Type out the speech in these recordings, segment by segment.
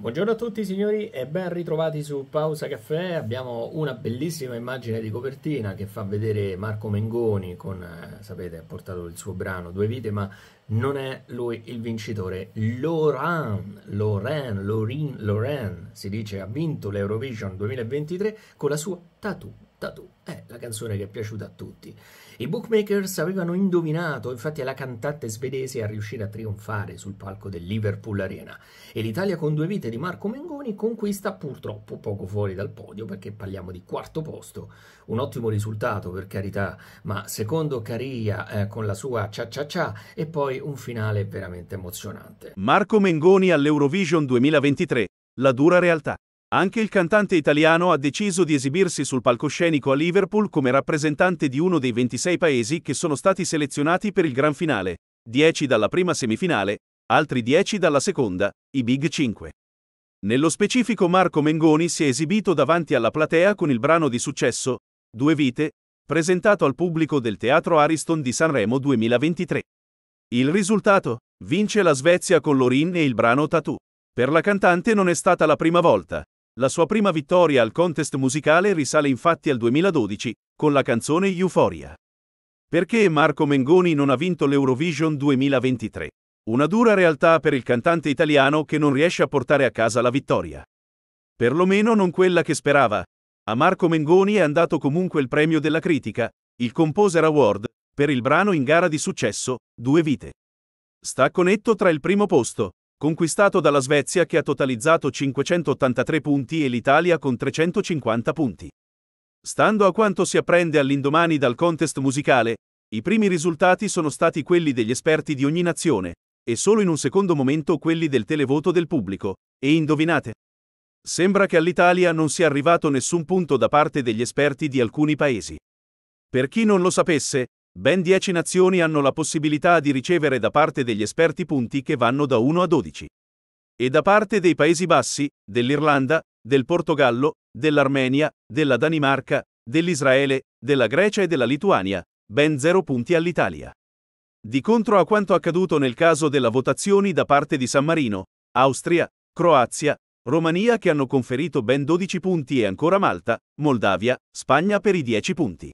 Buongiorno a tutti signori e ben ritrovati su Pausa Caffè. Abbiamo una bellissima immagine di copertina che fa vedere Marco Mengoni con, eh, sapete, ha portato il suo brano Due Vite, ma non è lui il vincitore. Laurent, Laurent, Lorin, Laurent, si dice, ha vinto l'Eurovision 2023 con la sua Tattoo Tattoo è eh, la canzone che è piaciuta a tutti. I bookmakers avevano indovinato, infatti è la cantante svedese a riuscire a trionfare sul palco del Liverpool Arena e l'Italia con due vite di Marco Mengoni conquista purtroppo poco fuori dal podio perché parliamo di quarto posto, un ottimo risultato per carità, ma secondo Caria eh, con la sua cia cia cia e poi un finale veramente emozionante. Marco Mengoni all'Eurovision 2023, la dura realtà. Anche il cantante italiano ha deciso di esibirsi sul palcoscenico a Liverpool come rappresentante di uno dei 26 paesi che sono stati selezionati per il gran finale, 10 dalla prima semifinale, altri 10 dalla seconda, i Big 5. Nello specifico Marco Mengoni si è esibito davanti alla platea con il brano di successo, Due vite, presentato al pubblico del Teatro Ariston di Sanremo 2023. Il risultato? Vince la Svezia con Lorin e il brano Tattoo. Per la cantante non è stata la prima volta. La sua prima vittoria al contest musicale risale infatti al 2012, con la canzone Euphoria. Perché Marco Mengoni non ha vinto l'Eurovision 2023? Una dura realtà per il cantante italiano che non riesce a portare a casa la vittoria. Perlomeno non quella che sperava. A Marco Mengoni è andato comunque il premio della critica, il Composer Award, per il brano in gara di successo, Due vite. Stacco netto tra il primo posto, conquistato dalla Svezia che ha totalizzato 583 punti e l'Italia con 350 punti. Stando a quanto si apprende all'indomani dal contest musicale, i primi risultati sono stati quelli degli esperti di ogni nazione, e solo in un secondo momento quelli del televoto del pubblico, e indovinate. Sembra che all'Italia non sia arrivato nessun punto da parte degli esperti di alcuni paesi. Per chi non lo sapesse, Ben 10 nazioni hanno la possibilità di ricevere da parte degli esperti punti che vanno da 1 a 12. E da parte dei Paesi Bassi, dell'Irlanda, del Portogallo, dell'Armenia, della Danimarca, dell'Israele, della Grecia e della Lituania, ben 0 punti all'Italia. Di contro a quanto accaduto nel caso della votazioni da parte di San Marino, Austria, Croazia, Romania che hanno conferito ben 12 punti e ancora Malta, Moldavia, Spagna per i 10 punti.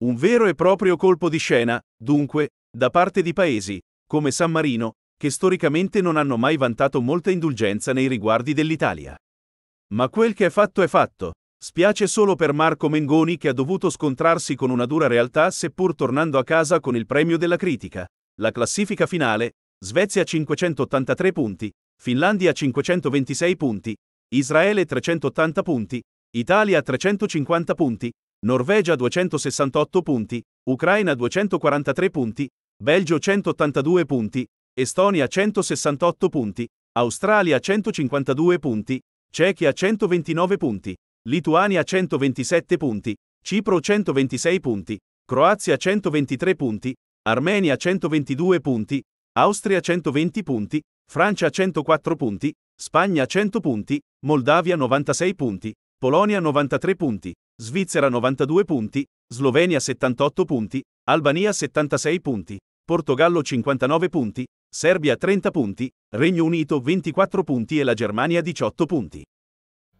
Un vero e proprio colpo di scena, dunque, da parte di paesi, come San Marino, che storicamente non hanno mai vantato molta indulgenza nei riguardi dell'Italia. Ma quel che è fatto è fatto. Spiace solo per Marco Mengoni che ha dovuto scontrarsi con una dura realtà seppur tornando a casa con il premio della critica. La classifica finale, Svezia 583 punti, Finlandia 526 punti, Israele 380 punti, Italia 350 punti, Norvegia 268 punti, Ucraina 243 punti, Belgio 182 punti, Estonia 168 punti, Australia 152 punti, Cechia 129 punti, Lituania 127 punti, Cipro 126 punti, Croazia 123 punti, Armenia 122 punti, Austria 120 punti, Francia 104 punti, Spagna 100 punti, Moldavia 96 punti, Polonia 93 punti, Svizzera 92 punti, Slovenia 78 punti, Albania 76 punti, Portogallo 59 punti, Serbia 30 punti, Regno Unito 24 punti e la Germania 18 punti.